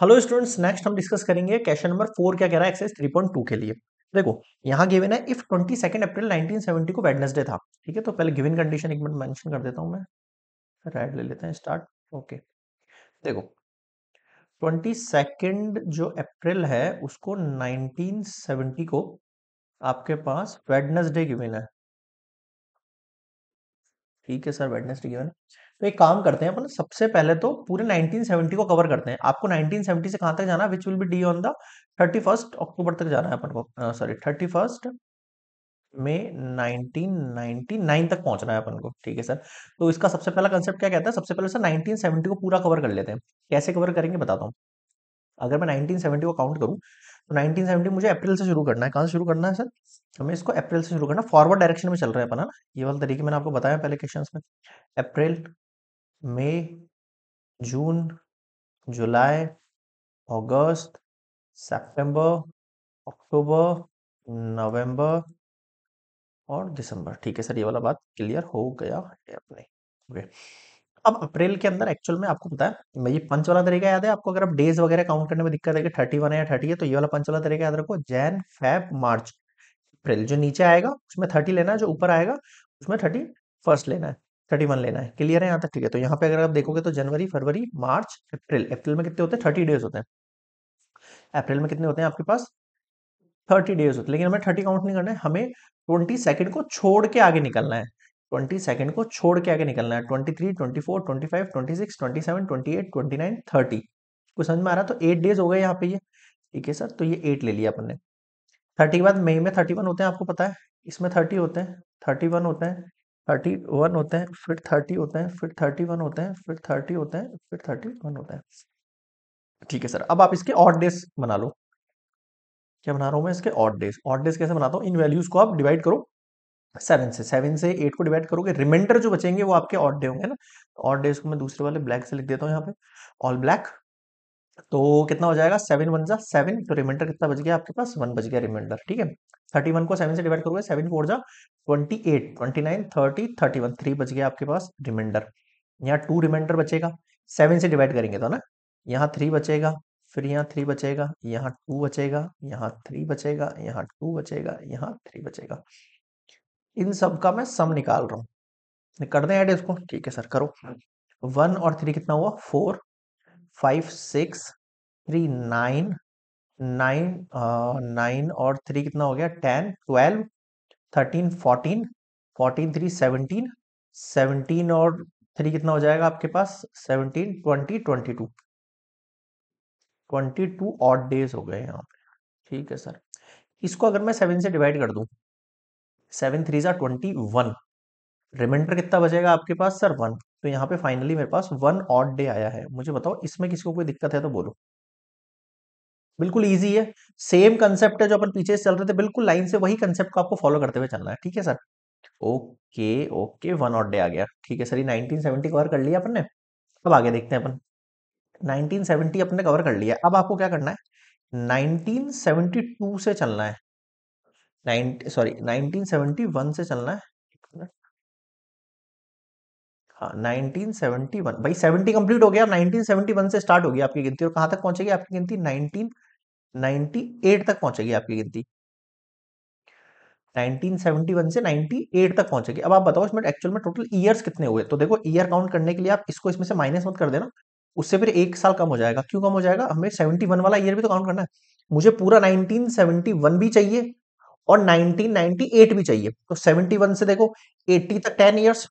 hello students next हम discuss करेंगे question number four क्या कह रहा है एक्सेस टू के लिए देखो यहाँ गिवन है इफ ट्वेंटी सेकंड अप्रैल 1970 को वेडनेसडे था ठीक है तो पहले गिवन कंडीशन एक मिनट मेंशन कर देता हूँ मैं राइट ले लेते हैं स्टार्ट ओके देखो 22 जो अप्रैल है उसको 1970 को आपके पास वेडनेसडे गिवन है ठीक है सर वेडनेसडे गिवन है तो एक काम करते हैं अपन मतलब सबसे पहले तो पूरे 1970 को कवर करते हैं आपको 1970 से कहां तक जाना which will be D on the thirty first October तक जाना है अपन को सॉरी थर्टी फर्स्ट में 1999 तक पहुंचना है अपन को ठीक है सर तो इसका सबसे पहला कंसेप्ट क्या कहता है सबसे पहले सर 1970 को पूरा कवर कर लेते हैं कैसे कवर करेंगे बताता हूँ अगर मैं 1970 को काउंट करूँ तो 1970 मुझे अप्रैल से शुरू करना है कहाँ से शुरू करना है सर हमें इसको अप्रैल से शुरू करना फॉरवर्ड डायरेक्शन में चल रहा है अपना ये वाला तरीके मैंने आपको बताया पहले क्वेश्चन में अप्रैल मई जून जुलाई अगस्त सितंबर अक्टूबर नवंबर और दिसंबर ठीक है सर ये वाला बात क्लियर हो गया है अपने ओके अब अप्रैल के अंदर एक्चुअल में आपको पता है मैं ये पंच वाला तरीका याद है आपको अगर आप डेज वगैरह काउंट करने में दिक्कत है कि थर्टी वन है या थर्टी है तो ये वाला पंच वाला तरीका याद रखो जैन फैब मार्च अप्रैल जो नीचे आएगा उसमें थर्टी लेना है जो ऊपर आएगा उसमें थर्टी फर्स्ट लेना है थर्टी वन लेना है क्लियर है यहाँ तक ठीक है तो यहाँ पे अगर आप देखोगे तो जनवरी फरवरी मार्च अप्रैल अप्रैल में कितने होते हैं थर्टी डेज होते हैं अप्रैल में कितने होते हैं आपके पास थर्टी डेज होते हैं लेकिन हमें थर्टी काउंट नहीं करना है हमें ट्वेंटी सेकेंड को छोड़ के आगे निकलना है ट्वेंटी सेकेंड को छोड़ के आगे निकलना है twenty three twenty four twenty five twenty six twenty seven twenty eight twenty nine thirty कुछ समझ में आ रहा तो एट डेज हो गए यहाँ पे ये ठीक है सर तो ये एट ले लिया अपन ने थर्टी के बाद मई में थर्टी वन होते हैं आपको पता है इसमें थर्टी होते हैं थर्टी वन होते हैं थर्टी वन होते हैं फिर थर्टी होते हैं फिर थर्टी वन होते हैं फिर थर्टी होते हैं फिर थर्टी वन होते हैं ठीक है सर अब आप इसके ऑट डेज बना लो क्या बना रहा हूँ मैं इसके ऑट डेज ऑट डेज कैसे बनाता हूँ इन वैल्यूज को आप डिवाइड करो सेवन से सेवन से एट को डिवाइड करोगे रिमाइंडर जो बचेंगे वो आपके ऑट डे होंगे ना ऑट डेज को मैं दूसरे वाले ब्लैक से लिख देता हूँ यहाँ पे ऑल ब्लैक तो कितना हो जाएगा सेवन वन जा सेवन तो रिमाइंडर कितना बच गया आपके पास वन बज गया रिमाइंडर ठीक है थर्टी वन को सेवन से डिवाइड करोगे सेवन फोर जा twenty eight twenty nine thirty thirty one three बज गया आपके पास रिमाइंडर यहाँ टू रिमाइंडर बचेगा सेवन से डिवाइड करेंगे तो ना यहाँ थ्री बचेगा फिर यहाँ थ्री बचेगा यहाँ टू बचेगा यहाँ थ्री बचेगा यहाँ टू बचेगा यहाँ थ्री बचेगा इन सब का मैं सम निकाल रहा हूँ कर दें ऐड इसको ठीक है सर करो वन और थ्री कितना हुआ four five six three nine nine nine और थ्री कितना हो गया ten twelve thirteen fourteen fourteen three seventeen seventeen और थ्री कितना हो जाएगा आपके पास seventeen twenty twenty two twenty two और डेज हो गए यहाँ पे ठीक है सर इसको अगर मैं सेवन से डिवाइड कर दूँ सेवन थ्री ज़ा ट्वेंटी वन रिमाइंडर कितना बचेगा आपके पास सर वन तो यहाँ पे फाइनली मेरे पास वन ऑट डे आया है मुझे बताओ इसमें किसी को कोई दिक्कत है तो बोलो बिल्कुल इजी है सेम कंसेप्ट है जो अपन पीछे चल रहे थे बिल्कुल लाइन से वही कंसेप्ट को आपको फॉलो करते हुए चलना है ठीक है sir okay okay one odd day आ गया ठीक है सर ये 1970 कवर कर लिया अपन ने अब आगे देखते हैं अपन 1970 अपने कवर कर लिया अब आपको क्या करना है 1972 से चलना है सॉरी 1971 से चलना है 1971 हाँ, भाई 70 कंप्लीट हो गया 1971 से स्टार्ट होगी आपकी गिनती और कहां तक पहुंचेगी आपकी गिनती 1998 तक पहुंचेगी आपकी गिनती 1971 से 98 तक पहुंचेगी अब आप बताओ इसमें एक्चुअल में टोटल ईयर्स कितने हुए तो देखो ईयर काउंट करने के लिए आप इसको इसमें से माइनस मत कर देना उससे फिर एक साल कम हो जाएगा क्यों कम हो जाएगा हमें सेवेंटी वाला ईयर भी तो काउंट करना है मुझे पूरा नाइनटीन भी चाहिए और 1998 भी चाहिए तो 71 से देखो 80 तक 10 इयर्स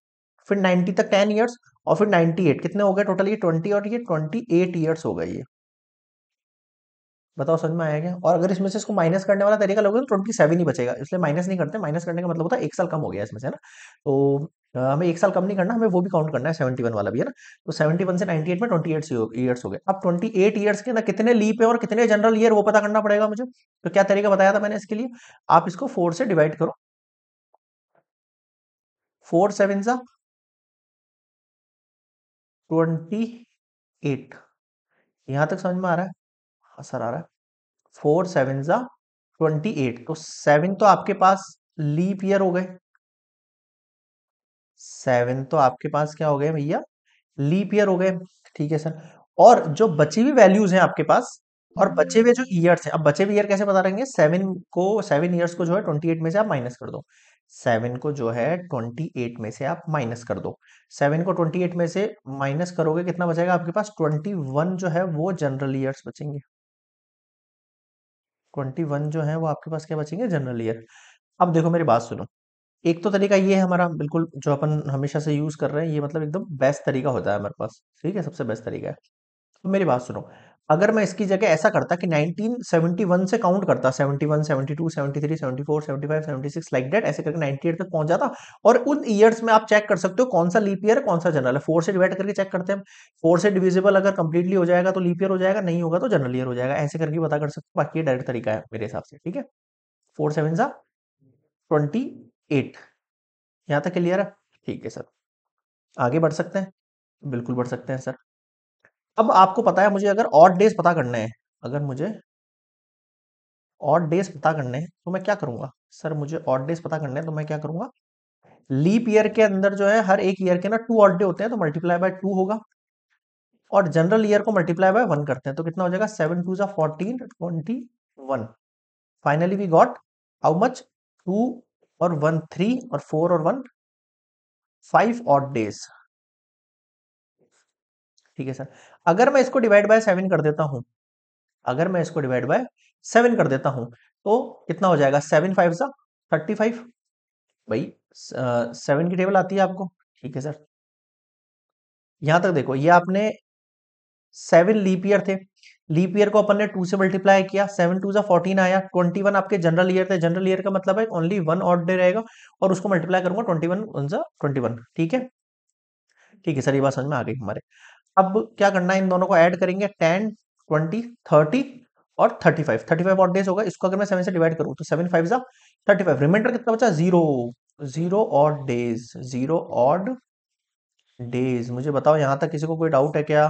फिर 90 तक 10 इयर्स और फिर 98 कितने हो गए टोटल ये 20 और ये 28 इयर्स हो गए ये बताओ समझ में आया क्या और अगर इसमें से इसको माइनस करने वाला तरीका लोगे तो ट्वेंटी सेवन ही बचेगा इसलिए माइनस नहीं करते माइनस करने का मतलब होता है एक साल कम हो गया इसमें से ना तो हमें एक साल कम नहीं करना हमें वो भी काउंट करना है सेवेंटी वन वाला भी है ना तो सेवेंटी वन से नाइनटी एट में ट्वेंटी एट ईयर्स हो गए अब ट्वेंटी एट ईयर्स के अंदर कितने लीप है और कितने जनरल ईयर वो पता करना पड़ेगा मुझे तो क्या तरीका बताया था मैंने इसके लिए आप इसको फोर से डिवाइड करो फोर सेवन सा ट्वेंटी एट यहां तक समझ में आ रहा है हाँ सर आ रहा है फोर सेवन जा ट्वेंटी एट तो सेवन तो आपके पास लीप ईयर हो गए सेवन तो आपके पास क्या हो गए भैया लीप ईयर हो गए ठीक है सर और जो बची हुई वैल्यूज हैं आपके पास और बचे हुए जो ईयर्स हैं अब बचे हुए ईयर कैसे बता रहे हैं सेवन को सेवन ईयर्स को जो है ट्वेंटी एट में से आप माइनस कर दो सेवन को जो है ट्वेंटी एट में से आप माइनस कर दो सेवन को ट्वेंटी एट में से माइनस करोगे कितना बचेगा आपके पास ट्वेंटी वन जो है वो जनरल ईयर्स बचेंगे ट्वेंटी वन जो है वो आपके पास क्या बचेंगे जनरल ईयर अब देखो मेरी बात सुनो एक तो तरीका ये है हमारा बिल्कुल जो अपन हमेशा से यूज कर रहे हैं ये मतलब एकदम बेस्ट तरीका होता है हमारे पास ठीक है सबसे बेस्ट तरीका है तो मेरी बात सुनो अगर मैं इसकी जगह ऐसा करता कि 1971 से काउंट करता 71, 72, 73, 74, 75, 76 लाइक like डेट ऐसे करके 98 तक पहुंच जाता और उन ईयर्स में आप चेक कर सकते हो कौन सा लीप ईयर कौन सा जनरल है फोर से डिवाइड करके चेक करते हैं फोर से डिविजिबल अगर कंप्लीटली हो जाएगा तो लीप ईयर हो जाएगा नहीं होगा तो जनरल ईयर हो जाएगा ऐसे करके पता कर सकते हो बाकी डायरेक्ट तरीका है मेरे हिसाब से ठीक है फोर सेवन सा ट्वेंटी एट यहाँ तक क्लियर है ठीक है सर आगे बढ़ सकते हैं बिल्कुल बढ़ सकते हैं सर अब आपको पता है मुझे अगर ऑट डेज पता करने हैं अगर मुझे ऑट डेज पता करने हैं तो मैं क्या करूंगा सर मुझे ऑट डेज पता करने हैं तो मैं क्या करूंगा लीप ईयर के अंदर जो है हर एक ईयर के ना टू ऑट डे होते हैं तो मल्टीप्लाई बाय टू होगा और जनरल ईयर को मल्टीप्लाई बाय वन करते हैं तो कितना हो जाएगा सेवन टू जा fourteen twenty one finally we got how much two और वन थ्री और फोर और वन फाइव ऑट डेज ठीक है सर अगर मैं इसको डिवाइड बाय सेवन कर देता हूं अगर मैं इसको डिवाइड बाय सेवन कर देता हूं तो कितना हो जाएगा सेवन फाइव सा थर्टी फाइव भाई सेवन की टेबल आती है आपको ठीक है सर यहां तक देखो ये आपने सेवन लीप ईयर थे लीप ईयर को अपन ने टू से मल्टीप्लाई किया सेवन टू सा फोर्टीन आया ट्वेंटी वन आपके जनरल ईयर थे जनरल ईयर का मतलब है ओनली वन ऑड डे रहेगा और उसको मल्टीप्लाई करूंगा ट्वेंटी वन ट्वेंटी वन ठीक है ठीक है सर ये बात समझ में आ गई हमारे अब क्या करना है इन दोनों को ऐड करेंगे टेन ट्वेंटी थर्टी और थर्टी फाइव थर्टी फाइव और डेज होगा इसको अगर मैं सेवन से डिवाइड करूँ तो सेवन फाइव जा थर्टी फाइव रिमाइंडर कितना बचा जीरो जीरो और डेज जीरो और डेज मुझे बताओ यहाँ तक किसी को कोई डाउट है क्या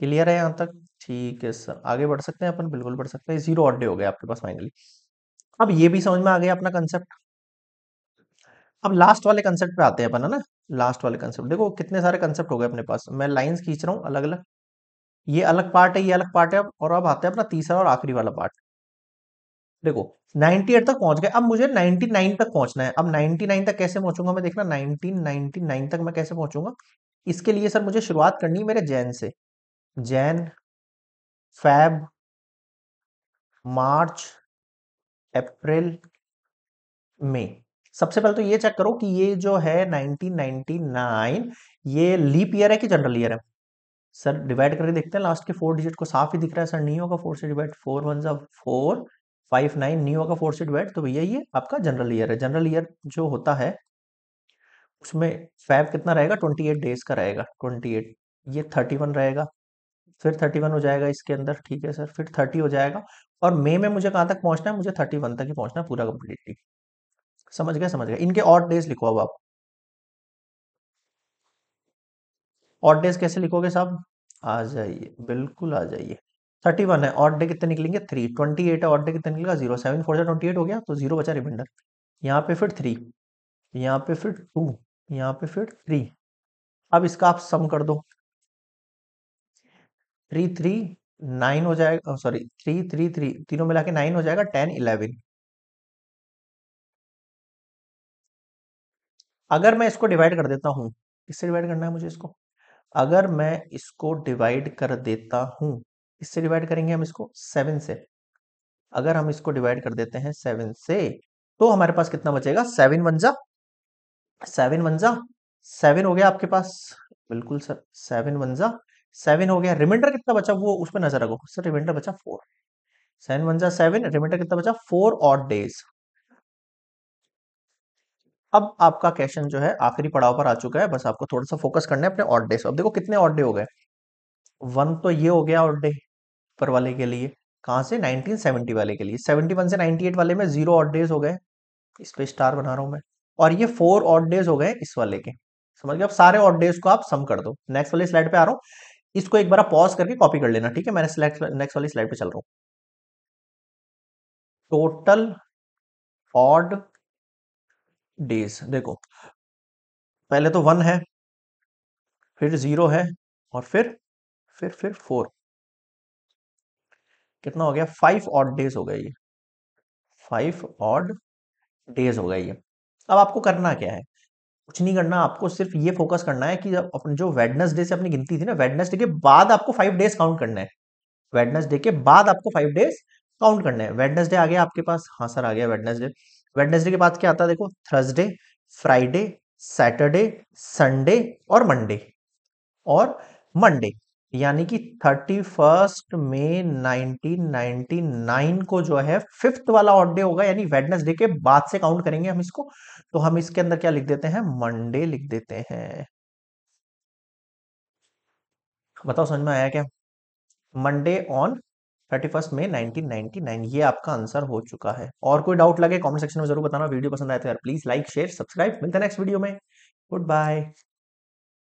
क्लियर है यहाँ तक ठीक है सर आगे बढ़ सकते हैं अपन बिल्कुल बढ़ सकते हैं जीरो और डे हो गया आपके पास फाइनली अब ये भी समझ में आ गया अपना कंसेप्ट अब लास्ट वाले कंसेप्ट पे आते हैं अपन है ना लास्ट वाले कंसेप्ट देखो कितने सारे कंसेप्ट हो गए अपने पास मैं लाइंस खींच रहा हूँ अलग अलग ये अलग पार्ट है ये अलग पार्ट है और अब आते हैं अपना तीसरा और आखिरी वाला पार्ट देखो 98 तक पहुंच गए अब मुझे 99 तक पहुंचना है अब 99 तक कैसे पहुंचूंगा मैं देखना 1999 तक मैं कैसे पहुंचूंगा इसके लिए सर मुझे शुरुआत करनी है मेरे जैन से जैन फैब मार्च अप्रैल मई सबसे पहले तो ये चेक करो कि ये जो है 1999 ये लीप ईयर है कि जनरल ईयर है सर डिवाइड करके देखते हैं लास्ट के फोर डिजिट को साफ ही दिख रहा है सर नहीं होगा फोर से डिवाइड फोर वन जब फोर फाइव नाइन नहीं होगा फोर से डिवाइड तो भैया ये आपका जनरल ईयर है जनरल ईयर जो होता है उसमें फैब कितना रहेगा ट्वेंटी एट डेज का रहेगा ट्वेंटी एट ये थर्टी वन रहेगा फिर थर्टी वन हो जाएगा इसके अंदर ठीक है सर फिर थर्टी हो जाएगा और मई में मुझे कहाँ तक पहुंचना है मुझे थर्टी वन तक ही पहुंचना है पूरा कम्प्लीटली समझ गए समझ गए इनके ऑट डेज लिखो अब आप ऑट डेज कैसे लिखोगे साहब आ जाइए बिल्कुल आ जाइए थर्टी वन है ऑट डे कितने निकलेंगे थ्री ट्वेंटी एट है ऑट डे कितने निकलेगा zero seven four twenty eight हो गया तो जीरो बचा रिमाइंडर यहाँ पे फिर थ्री यहाँ पे फिर टू यहाँ पे फिर थ्री अब इसका आप सम कर दो थ्री थ्री नाइन हो जाएगा सॉरी थ्री थ्री थ्री तीनों मिला के नाइन हो जाएगा टेन इलेवन अगर मैं इसको डिवाइड कर देता हूँ किससे डिवाइड करना है मुझे इसको अगर मैं इसको डिवाइड कर देता हूँ इससे डिवाइड करेंगे हम इसको सेवन से अगर हम इसको डिवाइड कर देते हैं सेवन से तो हमारे पास कितना बचेगा सेवन वन जा सेवन वन जा सेवन हो गया आपके पास बिल्कुल सर सेवन वन जा सेवन हो गया रिमाइंडर कितना बचा वो उस पर नजर रखो सर रिमाइंडर बचा फोर सेवन वन जा सेवन रिमाइंडर कितना बचा फोर और डेज अब आपका क्वेश्चन जो है आखिरी पड़ाव पर आ चुका है बस आपको थोड़ा सा फोकस करना है अपने ऑड डेज अब देखो कितने ऑड डे हो गए वन तो ये हो गया ऑड डे पर वाले के लिए कहां से 1970 वाले के लिए 71 से 98 वाले में जीरो ऑड डेज हो गए इस पे स्टार बना रहा हूं मैं और ये फोर ऑड डेज हो गए इस वाले के समझ गए अब सारे ऑड डेज को आप सम कर दो नेक्स्ट वाली स्लाइड पे आ रहा हूं इसको एक बार पॉज करके कॉपी कर लेना ठीक है मैंने नेक्स्ट वाली स्लाइड पे चल रहा हूं टोटल ऑड डेज देखो पहले तो वन है फिर जीरो है और फिर फिर फिर फोर कितना हो गया फाइव ऑड डेज हो गया ये फाइव ऑड डेज हो गया ये अब आपको करना क्या है कुछ नहीं करना आपको सिर्फ ये फोकस करना है कि अपन जो वेडनेसडे से अपनी गिनती थी ना वेडनेसडे के बाद आपको फाइव डेज काउंट करना है वेडनेसडे के बाद आपको फाइव डेज काउंट करना है वेडनेसडे आ गया आपके पास हाँ सर आ गया वेडनेसडे वेडनेसडे के बाद क्या आता है देखो थर्सडे फ्राइडे सैटरडे संडे और मंडे और मंडे यानी कि थर्टी फर्स्ट मे नाइन को जो है फिफ्थ वाला ऑड डे होगा यानी वेडनेसडे के बाद से काउंट करेंगे हम इसको तो हम इसके अंदर क्या लिख देते हैं मंडे लिख देते हैं बताओ समझ में आया क्या मंडे ऑन थर्टी फर्स्ट में नाइनटीन ये आपका आंसर हो चुका है और कोई डाउट लगे कमेंट सेक्शन में जरूर बताना वीडियो पसंद आए तो यार प्लीज लाइक शेयर सब्सक्राइब मिलता है नेक्स्ट वीडियो में गुड बाय